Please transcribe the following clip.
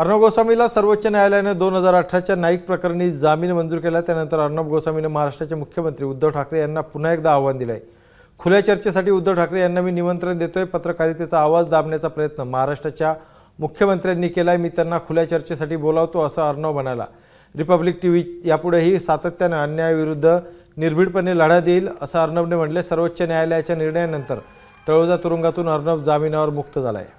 अर्णव गोस्वामीला सर्वोच्च न्यायालयानं दोन हजार अठराच्या नाईक प्रकरणी जामीन मंजूर केला त्यानंतर अर्णब गोस्वामीने महाराष्ट्राचे मुख्यमंत्री उद्धव ठाकरे यांना पुन्हा एकदा आव्हान दिलं आहे खुल्या चर्चेसाठी उद्धव ठाकरे यांना मी निमंत्रण देतोय पत्रकारितेचा आवाज दाबण्याचा प्रयत्न महाराष्ट्राच्या मुख्यमंत्र्यांनी केला आहे मी त्यांना खुल्या चर्चेसाठी बोलावतो असं अर्णव म्हणाला रिपब्लिक टी व्ही यापुढेही सातत्यानं अन्यायाविरुद्ध निर्भीडपणे लढा देईल असं अर्णवने म्हटले सर्वोच्च न्यायालयाच्या निर्णयानंतर तळोजा तुरुंगातून अर्णब जामिनावर मुक्त झाला आहे